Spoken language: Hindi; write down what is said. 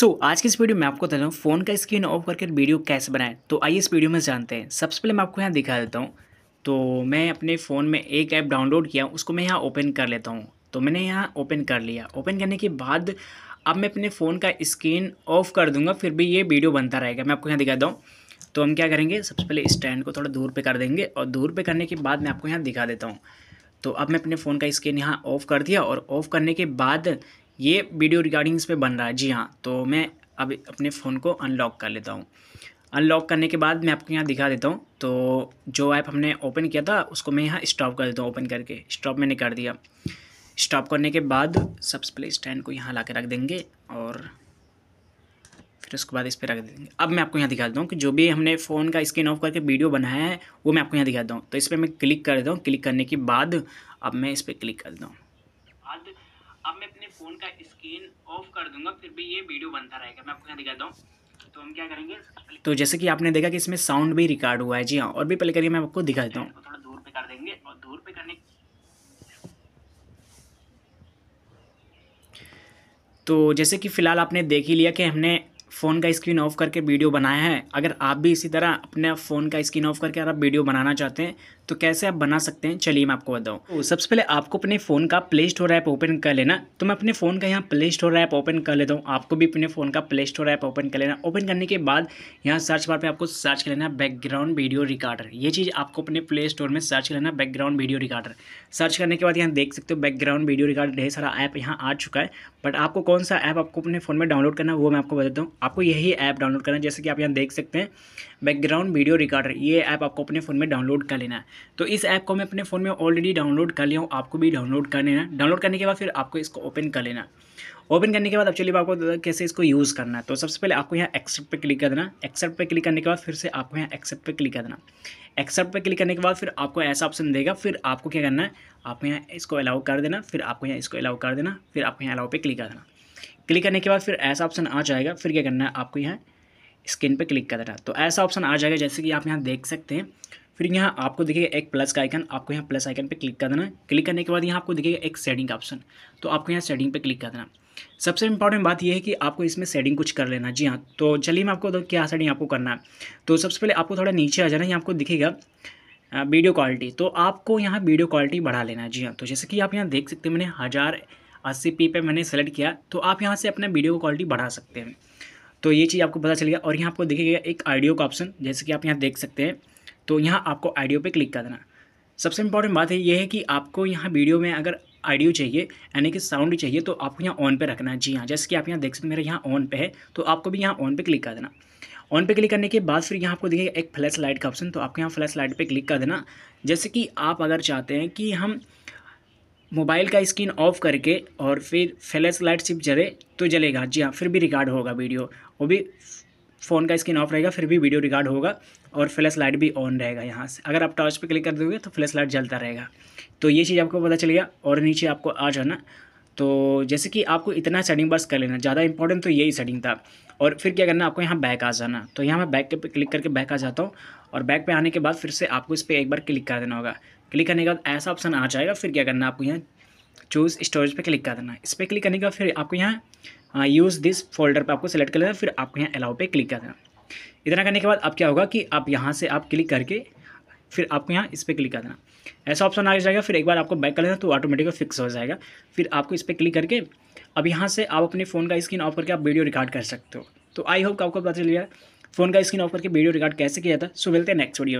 सो so, आज की इस वीडियो में आपको बता दूँ फ़ोन का स्क्रीन ऑफ करके वीडियो कैसे बनाएं तो आइए इस वीडियो में जानते हैं सबसे पहले मैं आपको यहाँ दिखा देता हूँ तो मैं अपने फ़ोन में एक ऐप डाउनलोड किया उसको मैं यहाँ ओपन कर लेता हूँ तो मैंने यहाँ ओपन कर लिया ओपन करने के बाद अब मैं अपने फ़ोन का स्क्रीन ऑफ कर दूंगा फिर भी ये वीडियो बनता रहेगा मैं आपको यहाँ दिखाता हूँ तो हम क्या करेंगे सबसे पहले स्टैंड को थोड़ा दूर पर कर देंगे और दूर पे करने के बाद मैं आपको यहाँ दिखा देता हूँ तो अब मैं अपने फ़ोन का स्क्रीन यहाँ ऑफ़ कर दिया और ऑफ़ करने के बाद ये वीडियो रिकॉर्डिंग्स इस पर बन रहा है जी हाँ तो मैं अब अपने फ़ोन को अनलॉक कर लेता हूँ अनलॉक करने के बाद मैं आपको यहाँ दिखा देता हूँ तो जो ऐप हमने ओपन किया था उसको मैं यहाँ स्टॉप कर देता हूँ ओपन करके स्टॉप मैंने कर दिया स्टॉप करने के बाद सबसे पहले स्टैंड को यहाँ ला के रख देंगे और फिर उसके बाद इस पर रख देंगे अब मैं आपको यहाँ दिखा देता हूँ कि जो भी हमने फ़ोन का स्क्रीन ऑफ करके वीडियो बनाया है वो मैं आपको यहाँ दिखा देता हूँ तो इस पर मैं क्लिक कर देता हूँ क्लिक करने के बाद अब मैं इस पर क्लिक कर देता हूँ मैं अपने फ़ोन का स्क्रीन ऑफ कर दूंगा फिर भी ये वीडियो बनता रहेगा मैं आपको यहाँ दिखाता हूँ तो हम क्या करेंगे तो जैसे कि आपने देखा कि इसमें साउंड भी रिकॉर्ड हुआ है जी हाँ और भी पहले करिए मैं आपको दिखा देता हूँ थोड़ा दूर पे कर देंगे और दूर पे करने तो जैसे कि फ़िलहाल आपने देख ही लिया कि हमने फ़ोन का स्क्रीन ऑफ करके वीडियो बनाया है अगर आप भी इसी तरह अपने फ़ोन का स्क्रीन ऑफ करके अगर आप वीडियो बनाना चाहते हैं तो कैसे आप बना सकते हैं चलिए मैं आपको बताऊँ तो सबसे पहले आपको अपने फ़ोन का प्ले स्टोर ऐप ओपन कर लेना तो मैं अपने फ़ोन का यहाँ प्ले स्टोर ऐप ओपन कर लेता हूँ आपको भी अपने फ़ोन का प्ले स्टोर ऐप ओपन कर लेना ओपन करने के बाद यहाँ सर्च बार पर आपको सर्च कर लेना बैकग्राउंड वीडियो रिकॉर्डर ये चीज़ आपको अपने प्ले स्टोर में सर्च कर लेना बैकग्राउंड वीडियो रिकॉर्डर सर्च करने के बाद यहाँ देख सकते हो बैकग्राउंड वीडियो रिकॉर्डर ढेर सारा ऐप यहाँ आ चुका है बट आपको कौन सा ऐप आपको अपने फ़ोन में डाउनलोड करना है वो मैं आपको बताता हूँ आपको यही ऐप डाउनलोड करना है जैसे कि आप यहाँ देख सकते हैं बैकग्राउंड वीडियो रिकॉर्डर ये ऐप आपको अपने फ़ोन में डाउनलोड कर लेना है तो इस ऐप को मैं अपने फ़ोन में ऑलरेडी डाउनलोड कर लिया हूँ आपको भी डाउनलोड कर लेना डाउनलोड करने के बाद फिर आपको इसको ओपन कर लेना ओपन करने के बाद अब चलिए आपको कैसे इसको यूज़ करना है तो सबसे पहले आपको यहाँ एक्सेप्ट पे क्लिक कर देना एक्सेप्ट पे क्लिक करने के बाद फिर से आपको यहाँ एक्सेप्ट पे क्लिक कर देना एक्सेप्ट पे क्लिक करने के बाद फिर आपको ऐसा ऑप्शन देगा फिर आपको क्या करना है आपको यहाँ इसको अलाउ कर देना फिर आपको यहाँ इसको अलाउ कर देना फिर आपको यहाँ अलाउ पर क्लिक कर देना क्लिक करने के बाद फिर ऐसा ऑप्शन आ जाएगा फिर क्या करना है आपको यहाँ स्क्रीन पर क्लिक करना है तो ऐसा ऑप्शन आ जाएगा जैसे कि आप यहाँ देख सकते हैं फिर यहाँ आपको दिखेगा एक प्लस का आइकन आपको यहाँ प्लस आइकन पे क्लिक कर देना क्लिक करने के बाद यहाँ आपको दिखेगा एक सेटिंग का ऑप्शन तो आपको यहाँ सेटिंग पे क्लिक कर देना सबसे इंपॉर्टेंट बात यह है कि आपको इसमें सेटिंग कुछ कर लेना जी हाँ तो चलिए मैं आपको क्या सेटिंग आपको करना है तो सबसे पहले आपको थोड़ा नीचे आ जाना यहाँ आपको दिखेगा वीडियो क्वालिटी तो आपको यहाँ वीडियो क्वालिटी बढ़ा लेना है जी हाँ तो जैसे कि आप यहाँ देख सकते हैं मैंने हज़ार अस्सी पी पे मैंने सेलेक्ट किया तो आप यहाँ से अपने वीडियो क्वालिटी बढ़ा सकते हैं तो ये चीज़ आपको पता चल गया और यहाँ आपको दिखेगा एक आइडियो का ऑप्शन जैसे कि आप यहाँ देख सकते हैं तो यहाँ आपको आइडियो पर क्लिक कर देना सबसे इंपॉर्टेंट बात है ये है कि आपको यहाँ वीडियो में अगर आइडियो चाहिए यानी कि साउंड चाहिए तो आपको यहाँ ऑन पे रखना है जी हाँ जैसे कि आप यहाँ देख सकते हैं मेरे यहाँ ऑन पे है तो आपको भी यहाँ ऑन पे क्लिक कर देना ऑन पे क्लिक करने के बाद फिर यहाँ आपको दिखेगा एक फ्लैश लाइट का ऑप्शन तो आपको यहाँ फ्लैश लाइट पर क्लिक कर देना जैसे कि आप अगर चाहते हैं कि हम मोबाइल का स्क्रीन ऑफ करके और फिर फ्लैश लाइट सिर्फ जले तो जलेगा जी हाँ फिर भी रिकॉर्ड होगा वीडियो वो भी फ़ोन का स्क्रीन ऑफ रहेगा फिर भी वीडियो रिकॉर्ड होगा और फ्लैश लाइट भी ऑन रहेगा यहाँ से अगर आप टॉर्च पे क्लिक कर दोगे तो फ्लैश लाइट जलता रहेगा तो ये चीज़ आपको पता चलेगा और नीचे आपको आ जाना तो जैसे कि आपको इतना सेटिंग बस कर लेना ज़्यादा इंपॉर्टेंट तो यही सेटिंग था और फिर क्या करना आपको यहाँ बैक आ जाना तो यहाँ मैं बैक पे क्लिक करके बैक आ जाता हूँ और बैक पे आने के बाद फिर से आपको इस पर एक बार क्लिक कर देना होगा क्लिक करने के बाद ऐसा ऑप्शन आ जाएगा फिर क्या करना आपको यहाँ चूज़ स्टोरेज पे क्लिक कर देना इस पर क्लिक करने के बाद फिर आपको यहाँ यूज़ दिस फोल्डर पर आपको सेलेक्ट कर लेना फिर आपको यहाँ अलाउ पे क्लिक कर देना इतना करने के बाद अब क्या होगा कि आप यहाँ से आप क्लिक करके फिर आपको यहाँ इस पर क्लिक कर देना ऐसा ऑप्शन आ जाएगा फिर एक बार आपको बैक कर लेना तो ऑटोमेटिक फिक्स हो जाएगा फिर आपको इस पर क्लिक करके अब यहाँ से आप अपने फ़ोन का स्क्रीन ऑफ करके आप वीडियो रिकॉर्ड कर सकते हो तो आई होप आपको पता चल गया फ़ोन का स्क्रीन ऑफ करके वीडियो रिकॉर्ड कैसे किया जाता है सो मिलते हैं नेक्स्ट वीडियो